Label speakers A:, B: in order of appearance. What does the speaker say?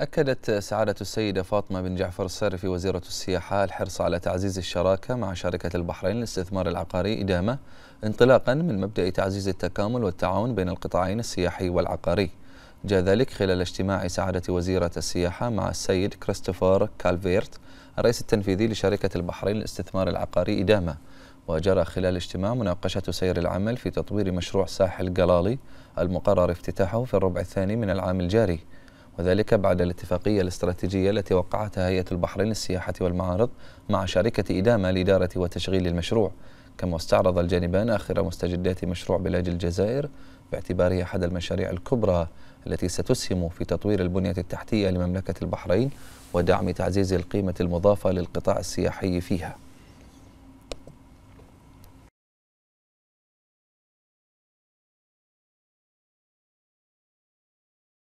A: أكدت سعادة السيدة فاطمة بن جعفر الصرفي وزيرة السياحة الحرص على تعزيز الشراكة مع شركة البحرين للاستثمار العقاري إدامة انطلاقا من مبدأ تعزيز التكامل والتعاون بين القطاعين السياحي والعقاري جاء ذلك خلال اجتماع سعادة وزيرة السياحة مع السيد كريستوفر كالفيرت الرئيس التنفيذي لشركة البحرين للاستثمار العقاري إدامة وجرى خلال الاجتماع مناقشة سير العمل في تطوير مشروع ساحل قلالي المقرر افتتاحه في الربع الثاني من العام الجاري وذلك بعد الاتفاقية الاستراتيجية التي وقعتها هيئة البحرين للسياحة والمعارض مع شركة إدامة لإدارة وتشغيل المشروع كما استعرض الجانبان آخر مستجدات مشروع بلاج الجزائر باعتباره أحد المشاريع الكبرى التي ستسهم في تطوير البنية التحتية لمملكة البحرين ودعم تعزيز القيمة المضافة للقطاع السياحي فيها